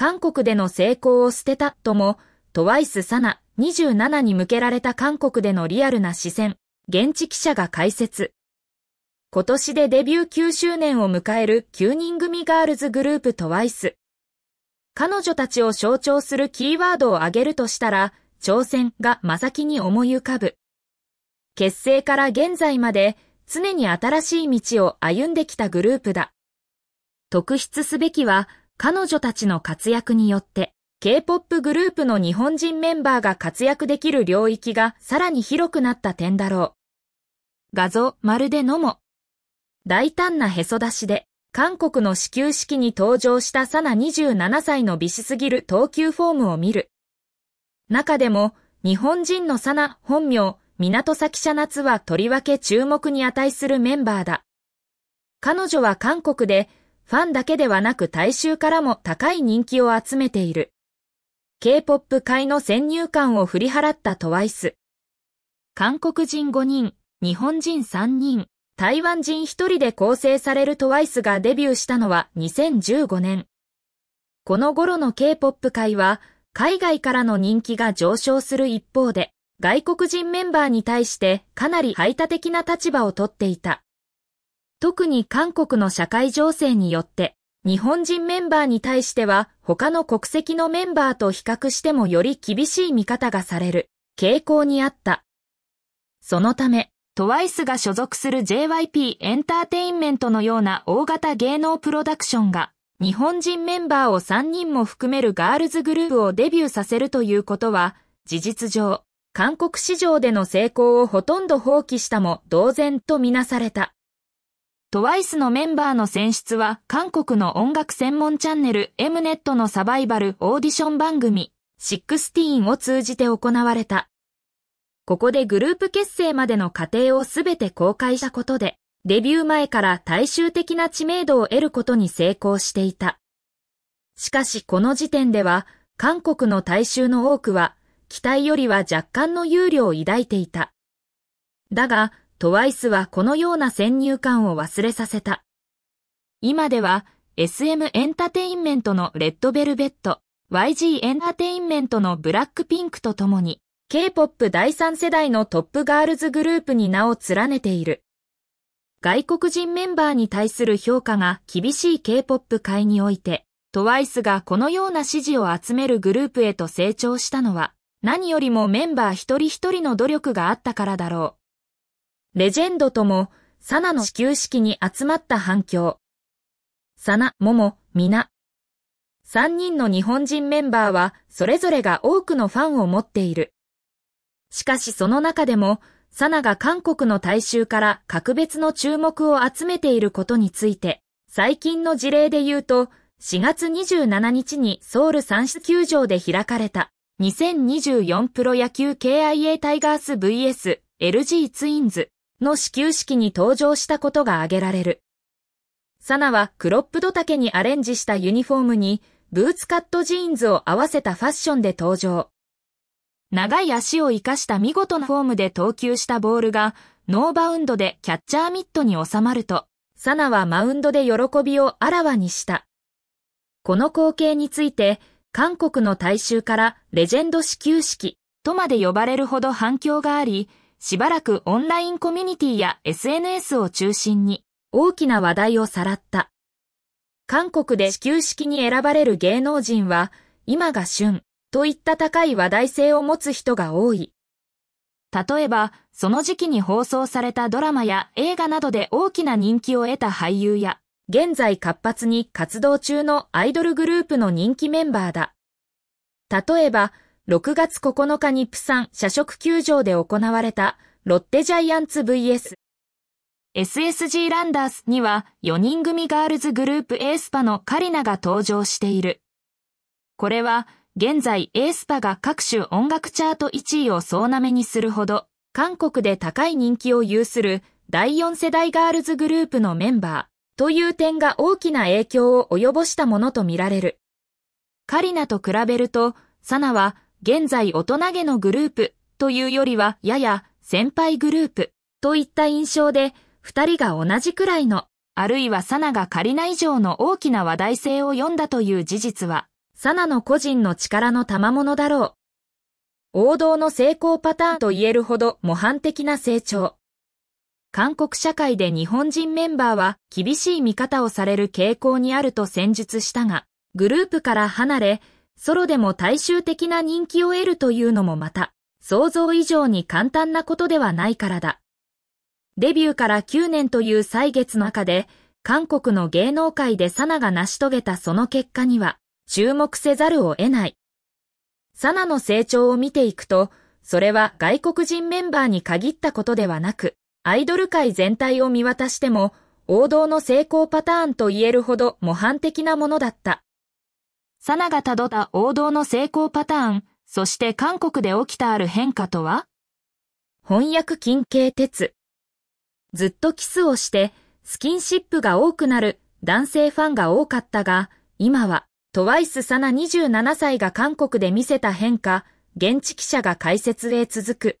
韓国での成功を捨てたとも、トワイスサナ27に向けられた韓国でのリアルな視線、現地記者が解説。今年でデビュー9周年を迎える9人組ガールズグループトワイス。彼女たちを象徴するキーワードを挙げるとしたら、挑戦がまさきに思い浮かぶ。結成から現在まで常に新しい道を歩んできたグループだ。特筆すべきは、彼女たちの活躍によって、K-POP グループの日本人メンバーが活躍できる領域がさらに広くなった点だろう。画像、まるでのも。大胆なへそ出しで、韓国の始球式に登場したサナ27歳の美しすぎる投球フォームを見る。中でも、日本人のサナ本名、港崎社夏はとりわけ注目に値するメンバーだ。彼女は韓国でファンだけではなく大衆からも高い人気を集めている。K-POP 界の先入観を振り払った TWICE。韓国人5人、日本人3人、台湾人1人で構成される TWICE がデビューしたのは2015年。この頃の K-POP 界は、海外からの人気が上昇する一方で、外国人メンバーに対してかなり排他的な立場をとっていた。特に韓国の社会情勢によって、日本人メンバーに対しては他の国籍のメンバーと比較してもより厳しい見方がされる傾向にあった。そのため、トワイスが所属する JYP エンターテインメントのような大型芸能プロダクションが日本人メンバーを3人も含めるガールズグループをデビューさせるということは、事実上、韓国市場での成功をほとんど放棄したも同然とみなされた。トワイスのメンバーの選出は韓国の音楽専門チャンネル Mnet のサバイバルオーディション番組16を通じて行われた。ここでグループ結成までの過程をすべて公開したことで、デビュー前から大衆的な知名度を得ることに成功していた。しかしこの時点では、韓国の大衆の多くは、期待よりは若干の憂慮を抱いていた。だが、トワイスはこのような先入観を忘れさせた。今では SM エンタテインメントのレッドベルベット、YG エンタテインメントのブラックピンクとともに、K-POP 第3世代のトップガールズグループに名を連ねている。外国人メンバーに対する評価が厳しい K-POP 界において、トワイスがこのような支持を集めるグループへと成長したのは、何よりもメンバー一人一人の努力があったからだろう。レジェンドとも、サナの始球式に集まった反響。サナ、モモ、ミナ。三人の日本人メンバーは、それぞれが多くのファンを持っている。しかしその中でも、サナが韓国の大衆から格別の注目を集めていることについて、最近の事例で言うと、4月27日にソウル産出球場で開かれた、2024プロ野球 KIA タイガース VS LG ツインズの始球式に登場したことが挙げられる。サナはクロップド丈にアレンジしたユニフォームにブーツカットジーンズを合わせたファッションで登場。長い足を生かした見事なフォームで投球したボールがノーバウンドでキャッチャーミットに収まると、サナはマウンドで喜びをあらわにした。この光景について、韓国の大衆からレジェンド始球式とまで呼ばれるほど反響があり、しばらくオンラインコミュニティや SNS を中心に大きな話題をさらった。韓国で始球式に選ばれる芸能人は、今が旬といった高い話題性を持つ人が多い。例えば、その時期に放送されたドラマや映画などで大きな人気を得た俳優や、現在活発に活動中のアイドルグループの人気メンバーだ。例えば、6月9日にプサン社食球場で行われたロッテジャイアンツ VS SSG ランダースには4人組ガールズグループエースパのカリナが登場している。これは現在エースパが各種音楽チャート1位を総なめにするほど韓国で高い人気を有する第4世代ガールズグループのメンバーという点が大きな影響を及ぼしたものとみられる。カリナと比べるとサナは現在大人げのグループというよりはやや先輩グループといった印象で、二人が同じくらいの、あるいはサナがカリナ以上の大きな話題性を読んだという事実は、サナの個人の力の賜物だろう。王道の成功パターンと言えるほど模範的な成長。韓国社会で日本人メンバーは厳しい見方をされる傾向にあると戦術したが、グループから離れ、ソロでも大衆的な人気を得るというのもまた、想像以上に簡単なことではないからだ。デビューから9年という歳月の中で、韓国の芸能界でサナが成し遂げたその結果には、注目せざるを得ない。サナの成長を見ていくと、それは外国人メンバーに限ったことではなく、アイドル界全体を見渡しても、王道の成功パターンと言えるほど模範的なものだった。サナがたどった王道の成功パターン、そして韓国で起きたある変化とは翻訳近景鉄。ずっとキスをして、スキンシップが多くなる男性ファンが多かったが、今は、トワイスサナ27歳が韓国で見せた変化、現地記者が解説へ続く。